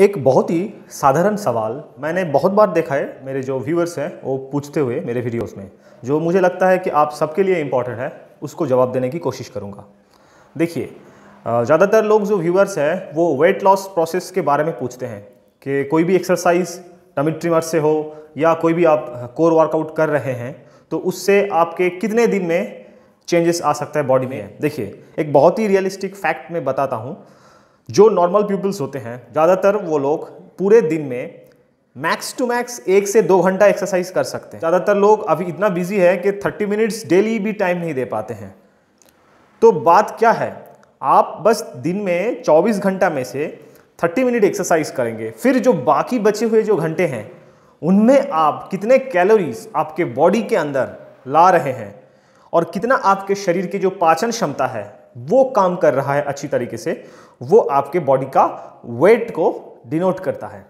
एक बहुत ही साधारण सवाल मैंने बहुत बार देखा है मेरे जो व्यूअर्स हैं वो पूछते हुए मेरे वीडियोस में जो मुझे लगता है कि आप सबके लिए इम्पॉर्टेंट है उसको जवाब देने की कोशिश करूँगा देखिए ज़्यादातर लोग जो व्यूअर्स हैं वो वेट लॉस प्रोसेस के बारे में पूछते हैं कि कोई भी एक्सरसाइज टमिट ट्रिमर से हो या कोई भी आप कोर वर्कआउट कर रहे हैं तो उससे आपके कितने दिन में चेंजेस आ सकता है बॉडी में देखिए एक बहुत ही रियलिस्टिक फैक्ट मैं बताता हूँ जो नॉर्मल पीपल्स होते हैं ज़्यादातर वो लोग पूरे दिन में मैक्स टू मैक्स एक से दो घंटा एक्सरसाइज कर सकते हैं ज़्यादातर लोग अभी इतना बिजी है कि थर्टी मिनट्स डेली भी टाइम नहीं दे पाते हैं तो बात क्या है आप बस दिन में चौबीस घंटा में से थर्टी मिनट एक्सरसाइज करेंगे फिर जो बाकी बचे हुए जो घंटे हैं उनमें आप कितने कैलोरीज आपके बॉडी के अंदर ला रहे हैं और कितना आपके शरीर की जो पाचन क्षमता है वो काम कर रहा है अच्छी तरीके से वो आपके बॉडी का वेट को डिनोट करता है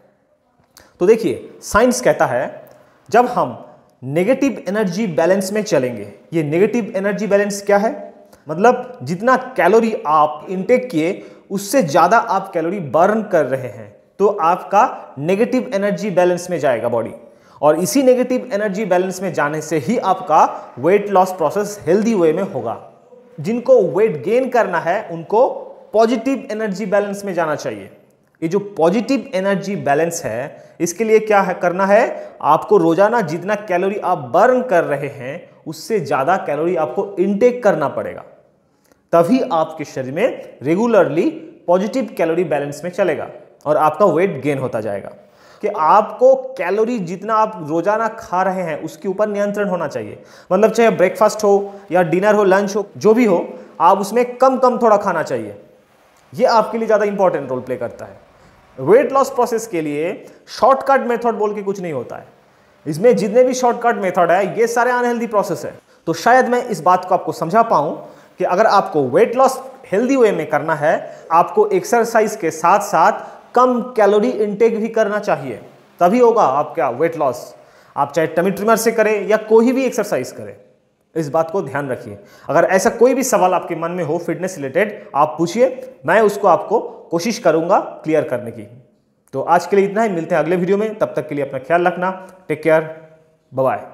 तो देखिए साइंस कहता है जब हम नेगेटिव एनर्जी बैलेंस में चलेंगे ये नेगेटिव एनर्जी बैलेंस क्या है मतलब जितना कैलोरी आप इंटेक किए उससे ज़्यादा आप कैलोरी बर्न कर रहे हैं तो आपका नेगेटिव एनर्जी बैलेंस में जाएगा बॉडी और इसी नेगेटिव एनर्जी बैलेंस में जाने से ही आपका weight loss process healthy way में होगा जिनको वेट गेन करना है उनको पॉजिटिव एनर्जी बैलेंस में जाना चाहिए ये जो पॉजिटिव एनर्जी बैलेंस है इसके लिए क्या है करना है आपको रोजाना जितना कैलोरी आप बर्न कर रहे हैं उससे ज़्यादा कैलोरी आपको इनटेक करना पड़ेगा तभी आपके शरीर में रेगुलरली पॉजिटिव कैलोरी बैलेंस में चलेगा और आपका वेट गेन होता जाएगा कि आपको कैलोरी जितना आप रोजाना खा रहे हैं उसके ऊपर नियंत्रण होना चाहिए मतलब चाहे ब्रेकफास्ट हो या डिनर हो लंच हो जो भी हो आप उसमें कम कम थोड़ा खाना चाहिए यह आपके लिए ज़्यादा इंपॉर्टेंट रोल प्ले करता है वेट लॉस प्रोसेस के लिए शॉर्टकट मेथड बोल के कुछ नहीं होता है इसमें जितने भी शॉर्टकट मेथड है ये सारे अनहेल्दी प्रोसेस है तो शायद मैं इस बात को आपको समझा पाऊं कि अगर आपको वेट लॉस हेल्दी वे में करना है आपको एक्सरसाइज के साथ साथ कम कैलोरी इंटेक भी करना चाहिए तभी होगा आपका वेट लॉस आप चाहे टमिट्रिमर से करें या कोई भी एक्सरसाइज करें इस बात को ध्यान रखिए अगर ऐसा कोई भी सवाल आपके मन में हो फिटनेस रिलेटेड आप पूछिए मैं उसको आपको कोशिश करूंगा क्लियर करने की तो आज के लिए इतना ही मिलते हैं अगले वीडियो में तब तक के लिए अपना ख्याल रखना टेक केयर बाय